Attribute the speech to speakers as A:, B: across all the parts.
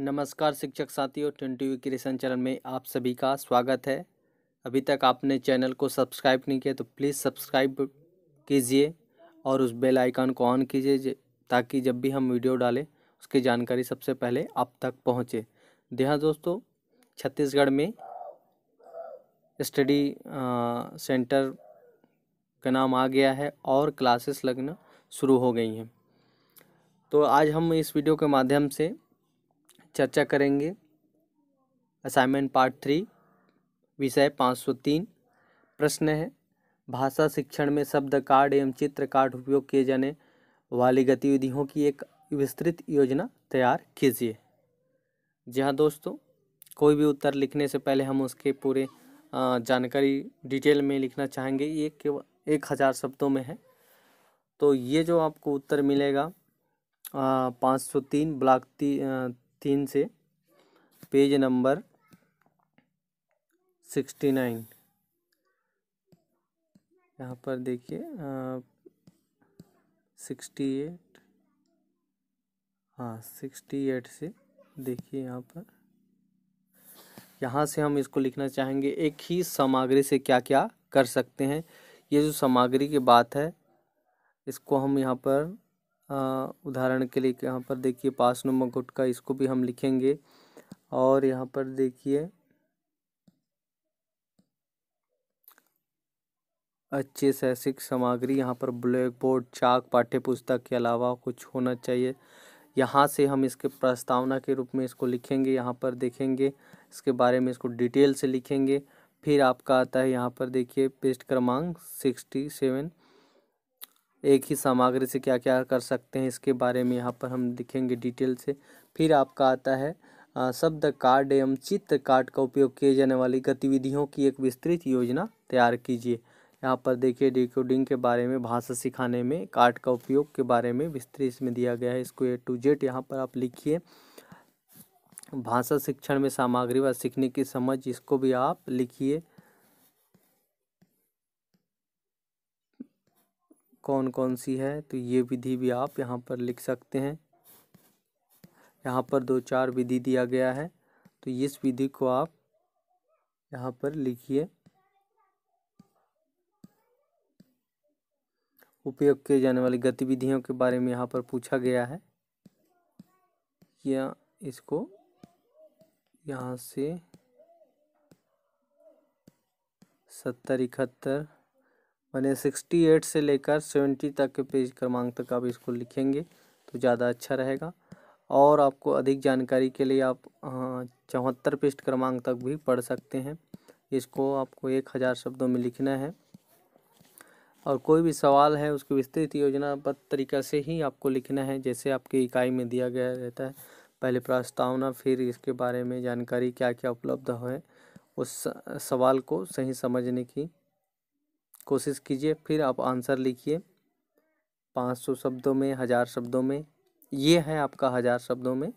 A: नमस्कार शिक्षक साथियों ट्वेंटी क्रिएशन चैनल में आप सभी का स्वागत है अभी तक आपने चैनल को सब्सक्राइब नहीं किया तो प्लीज़ सब्सक्राइब कीजिए और उस बेल आइकन को ऑन कीजिए ताकि जब भी हम वीडियो डालें उसकी जानकारी सबसे पहले आप तक पहुँचे जी हाँ दोस्तों छत्तीसगढ़ में स्टडी सेंटर का नाम आ गया है और क्लासेस लगना शुरू हो गई हैं तो आज हम इस वीडियो के माध्यम से चर्चा करेंगे असाइनमेंट पार्ट थ्री विषय पाँच सौ तीन प्रश्न है भाषा शिक्षण में शब्द कार्ड एवं चित्र कार्ड उपयोग किए जाने वाली गतिविधियों की एक विस्तृत योजना तैयार कीजिए जी हाँ दोस्तों कोई भी उत्तर लिखने से पहले हम उसके पूरे जानकारी डिटेल में लिखना चाहेंगे ये केवल एक हज़ार शब्दों में है तो ये जो आपको उत्तर मिलेगा पाँच सौ तीन ब्लॉक ती, तीन से पेज नंबर सिक्सटी नाइन यहाँ पर देखिए सिक्सटी एट हाँ सिक्सटी एट से देखिए यहाँ पर यहाँ से हम इसको लिखना चाहेंगे एक ही सामग्री से क्या क्या कर सकते हैं ये जो सामग्री की बात है इसको हम यहाँ पर उदाहरण के लिए यहाँ पर देखिए पास नुमा गुटका इसको भी हम लिखेंगे और यहाँ पर देखिए अच्छे शैक्षिक सामग्री यहाँ पर ब्लैक बोर्ड चाक पाठ्य पुस्तक के अलावा कुछ होना चाहिए यहाँ से हम इसके प्रस्तावना के रूप में इसको लिखेंगे यहाँ पर देखेंगे इसके बारे में इसको डिटेल से लिखेंगे फिर आपका आता है यहाँ पर देखिए पेस्ट क्रमांक सिक्सटी सेवन एक ही सामग्री से क्या क्या कर सकते हैं इसके बारे में यहाँ पर हम लिखेंगे डिटेल से फिर आपका आता है शब्द कार्ड एवं चित्र कार्ड का उपयोग किए जाने वाली गतिविधियों की एक विस्तृत योजना तैयार कीजिए यहाँ पर देखिए डिकोडिंग के बारे में भाषा सिखाने में कार्ड का उपयोग के बारे में विस्तृत इसमें दिया गया है इसको ए टू जेड यहाँ पर आप लिखिए भाषा शिक्षण में सामग्री व सीखने की समझ इसको भी आप लिखिए कौन कौन सी है तो ये विधि भी आप यहाँ पर लिख सकते हैं यहाँ पर दो चार विधि दिया गया है तो इस विधि को आप यहाँ पर लिखिए उपयोग किए जाने वाली गतिविधियों के बारे में यहाँ पर पूछा गया है या इसको यहाँ से सत्तर इकहत्तर मैंने सिक्सटी एट से लेकर सेवेंटी तक के पेज क्रमांक तक आप इसको लिखेंगे तो ज़्यादा अच्छा रहेगा और आपको अधिक जानकारी के लिए आप हाँ, चौहत्तर पृष्ठ क्रमांक तक भी पढ़ सकते हैं इसको आपको एक हज़ार शब्दों में लिखना है और कोई भी सवाल है उसकी विस्तृत योजनाबद्ध तरीक़ा से ही आपको लिखना है जैसे आपकी इकाई में दिया गया रहता है पहले प्रस्तावना फिर इसके बारे में जानकारी क्या क्या उपलब्ध है उस सवाल को सही समझने की कोशिश कीजिए फिर आप आंसर लिखिए पाँच सौ शब्दों में हज़ार शब्दों में ये है आपका हज़ार शब्दों में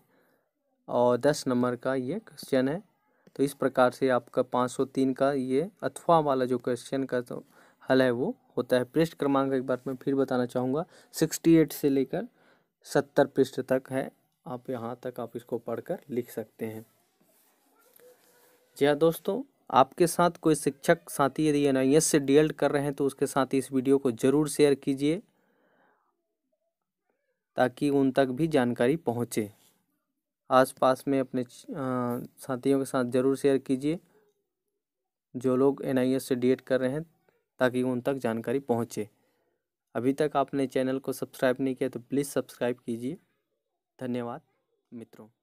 A: और दस नंबर का ये क्वेश्चन है तो इस प्रकार से आपका पाँच सौ तीन का ये अथवा वाला जो क्वेश्चन का तो हल है वो होता है पृष्ठ क्रमांक एक बार मैं फिर बताना चाहूँगा सिक्सटी एट से लेकर सत्तर पृष्ठ तक है आप यहाँ तक आप इसको पढ़कर लिख सकते हैं जी हाँ दोस्तों आपके साथ कोई शिक्षक साथी यदि एन आई एस से डी कर रहे हैं तो उसके साथ इस वीडियो को ज़रूर शेयर कीजिए ताकि उन तक भी जानकारी पहुँचे आसपास में अपने साथियों के साथ ज़रूर शेयर कीजिए जो लोग एन आई एस से डी कर रहे हैं ताकि उन तक जानकारी पहुँचे अभी तक आपने चैनल को सब्सक्राइब नहीं किया तो प्लीज़ सब्सक्राइब कीजिए धन्यवाद मित्रों